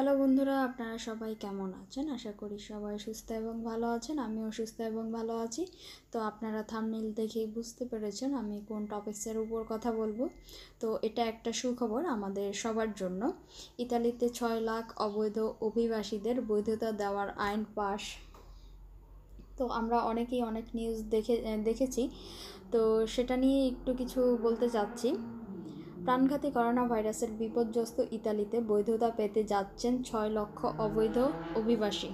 hello বন্ধুরা আপনারা সবাই কেমন আছেন আশা করি সবাই সুস্থ এবং ভালো আছেন আমিও সুস্থ এবং ভালো আছি তো আপনারা থামনেল দেখেই বুঝতে পেরেছেন আমি কোন টপিক্সের উপর কথা বলবো তো এটা একটা সুখবর আমাদের সবার জন্য ইতালিতে ছয় লাখ অবৈধ অভিবাসীদের বৈধতা দেওয়ার আইন পাশ তো আমরা অনেকেই অনেক নিউজ দেখে দেখেছি তো সেটা নিয়ে একটু কিছু বলতে চাচ্ছি প্রাণঘাতী করোনা ভাইরাসের বিপর্যস্ত ইতালিতে বৈধতা পেতে যাচ্ছেন ছয় লক্ষ অবৈধ অভিবাসী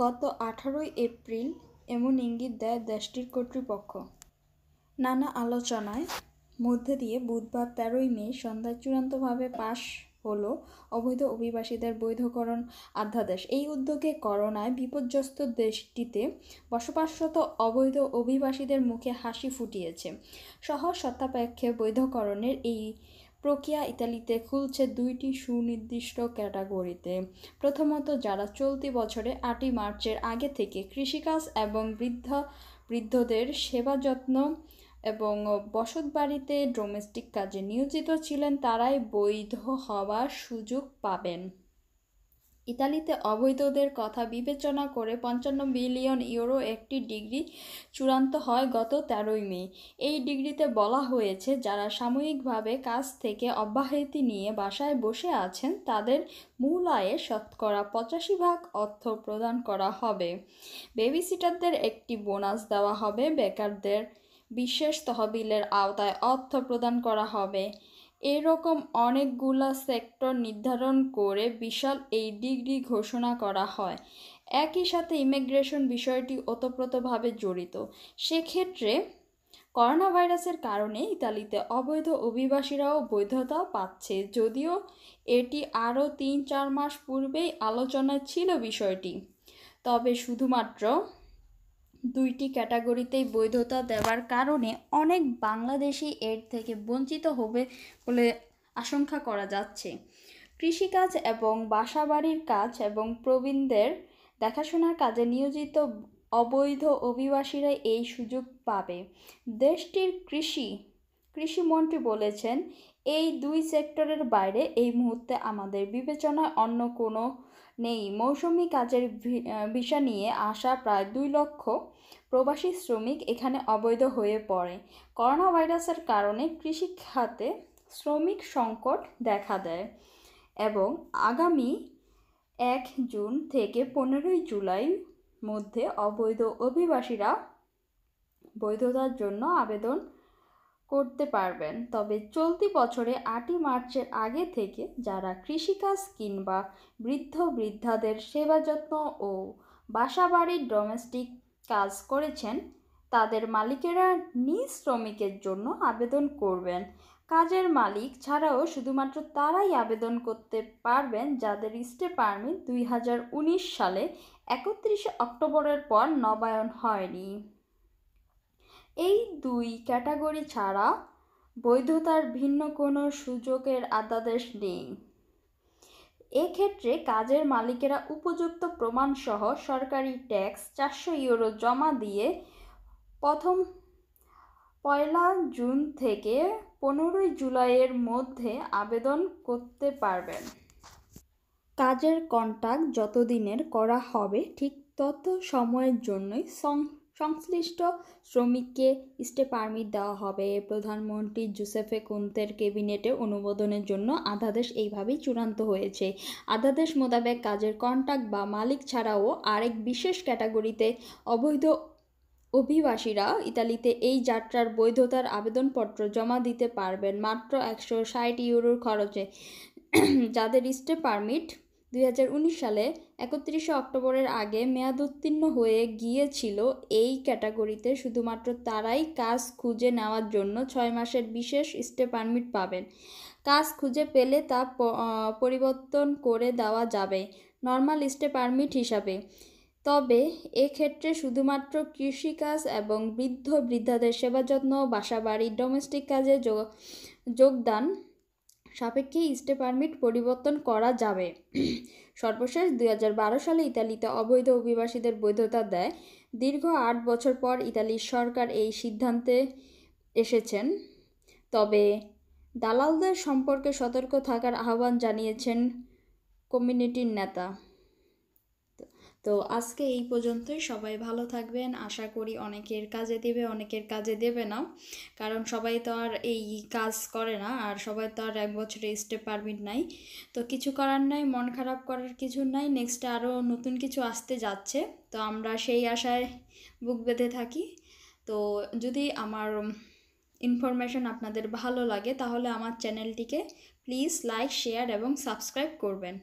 গত আঠারোই এপ্রিল এমন ইঙ্গিত দেয় দেশটির কর্তৃপক্ষ নানা আলোচনায় মধ্যে দিয়ে বুধবার তেরোই মে সন্ধ্যায় চূড়ান্তভাবে পাশ হলো অবৈধ অভিবাসীদের বৈধকরণ অধ্যাদেশ এই উদ্যোগে করোনায় বিপর্যস্ত দেশটিতে বসবাসরত অবৈধ অভিবাসীদের মুখে হাসি ফুটিয়েছে সহ সত্তাপেক্ষে বৈধকরণের এই প্রক্রিয়া ইতালিতে খুলছে দুইটি সুনির্দিষ্ট ক্যাটাগরিতে প্রথমত যারা চলতি বছরে আটই মার্চের আগে থেকে কৃষিকাজ এবং বৃদ্ধ বৃদ্ধদের সেবা যত্ন এবং বসত বাড়িতে ডোমেস্টিক কাজে নিয়োজিত ছিলেন তারাই বৈধ হওয়ার সুযোগ পাবেন ইতালিতে অবৈধদের কথা বিবেচনা করে পঞ্চান্ন বিলিয়ন ইউরো একটি ডিগ্রি চূড়ান্ত হয় গত তেরোই মে এই ডিগ্রিতে বলা হয়েছে যারা সাময়িকভাবে কাজ থেকে অব্যাহতি নিয়ে বাসায় বসে আছেন তাদের মূল আয়ে শতকরা পঁচাশি ভাগ অর্থ প্রদান করা হবে বেবিসিটারদের একটি বোনাস দেওয়া হবে বেকারদের বিশেষ তহবিলের আওতায় অর্থ প্রদান করা হবে এরকম অনেকগুলা সেক্টর নির্ধারণ করে বিশাল এই ডিগ্রি ঘোষণা করা হয় একই সাথে ইমিগ্রেশন বিষয়টি ওতপ্রোতভাবে জড়িত সেক্ষেত্রে করোনা ভাইরাসের কারণে ইতালিতে অবৈধ অভিবাসীরাও বৈধতা পাচ্ছে যদিও এটি আরও তিন চার মাস পূর্বেই আলোচনায় ছিল বিষয়টি তবে শুধুমাত্র দুইটি ক্যাটাগরিতেই বৈধতা দেওয়ার কারণে অনেক বাংলাদেশি এর থেকে বঞ্চিত হবে বলে আশঙ্কা করা যাচ্ছে কৃষিকাজ এবং বাসাবাড়ির কাজ এবং প্রবীণদের দেখাশোনার কাজে নিয়োজিত অবৈধ অভিবাসীরা এই সুযোগ পাবে দেশটির কৃষি কৃষিমন্ত্রী বলেছেন এই দুই সেক্টরের বাইরে এই মুহূর্তে আমাদের বিবেচনায় অন্য কোনো নেই মৌসুমি কাজের ভিসা নিয়ে আসা প্রায় দুই লক্ষ প্রবাসী শ্রমিক এখানে অবৈধ হয়ে পড়ে করোনা ভাইরাসের কারণে কৃষি খাতে শ্রমিক সংকট দেখা দেয় এবং আগামী এক জুন থেকে পনেরোই জুলাই মধ্যে অবৈধ অভিবাসীরা বৈধতার জন্য আবেদন করতে পারবেন তবে চলতি বছরে আটই মার্চের আগে থেকে যারা কৃষিকাজ কিংবা বৃদ্ধ বৃদ্ধাদের সেবা যত্ন ও বাসাবাড়ির ডোমেস্টিক কাজ করেছেন তাদের মালিকেরা নিজ শ্রমিকের জন্য আবেদন করবেন কাজের মালিক ছাড়াও শুধুমাত্র তারাই আবেদন করতে পারবেন যাদের ইস্টে পারমিট দুই সালে একত্রিশে অক্টোবরের পর নবায়ন হয়নি এই দুই ক্যাটাগরি ছাড়া বৈধতার ভিন্ন কোনো সুযোগের আদাদেশ নেই এক্ষেত্রে কাজের মালিকেরা উপযুক্ত প্রমাণসহ সরকারি ট্যাক্স চারশো ইউরো জমা দিয়ে প্রথম পয়লা জুন থেকে পনেরোই জুলাইয়ের মধ্যে আবেদন করতে পারবেন কাজের কন্ট্রাক্ট যতদিনের করা হবে ঠিক তত সময়ের জন্যই সং সংশ্লিষ্ট শ্রমিককে স্টে পারমিট দেওয়া হবে প্রধানমন্ত্রী জুসেফে কুন্তের ক্যাবিনেটে অনুমোদনের জন্য আধাদেশ এইভাবেই চূড়ান্ত হয়েছে আধাদেশ মোতাবেক কাজের কন্ট্রাক্ট বা মালিক ছাড়াও আরেক বিশেষ ক্যাটাগরিতে অবৈধ অভিবাসীরা ইতালিতে এই যাত্রার বৈধতার আবেদনপত্র জমা দিতে পারবেন মাত্র একশো ষাট ইউরোর খরচে যাদের স্টে পারমিট দুই সালে একত্রিশে অক্টোবরের আগে মেয়াদ উত্তীর্ণ হয়ে গিয়েছিল এই ক্যাটাগরিতে শুধুমাত্র তারাই কাজ খুঁজে নেওয়ার জন্য ছয় মাসের বিশেষ স্টে পারমিট পাবেন কাজ খুঁজে পেলে তা পরিবর্তন করে দেওয়া যাবে নর্মাল স্টে পারমিট হিসাবে তবে এক্ষেত্রে শুধুমাত্র কৃষিকাজ এবং বৃদ্ধ বৃদ্ধাদের সেবা যত্ন বাসাবাড়ি ডোমেস্টিক কাজে যোগদান সাপেক্ষে স্টে পারমিট পরিবর্তন করা যাবে সর্বশেষ দুই সালে ইতালিতে অবৈধ অভিবাসীদের বৈধতা দেয় দীর্ঘ আট বছর পর ইতালির সরকার এই সিদ্ধান্তে এসেছেন তবে দালালদের সম্পর্কে সতর্ক থাকার আহ্বান জানিয়েছেন কমিউনিটির নেতা তো আজকে এই পর্যন্তই সবাই ভালো থাকবেন আশা করি অনেকের কাজে দেবে অনেকের কাজে দেবে না কারণ সবাই তো আর এই কাজ করে না আর সবাই তো আর এক বছরে স্টেপ পারমিট নাই তো কিছু করার নাই মন খারাপ করার কিছু নাই নেক্সট আরও নতুন কিছু আসতে যাচ্ছে তো আমরা সেই আশায় বুক বেঁধে থাকি তো যদি আমার ইনফরমেশন আপনাদের ভালো লাগে তাহলে আমার চ্যানেলটিকে প্লিজ লাইক শেয়ার এবং সাবস্ক্রাইব করবেন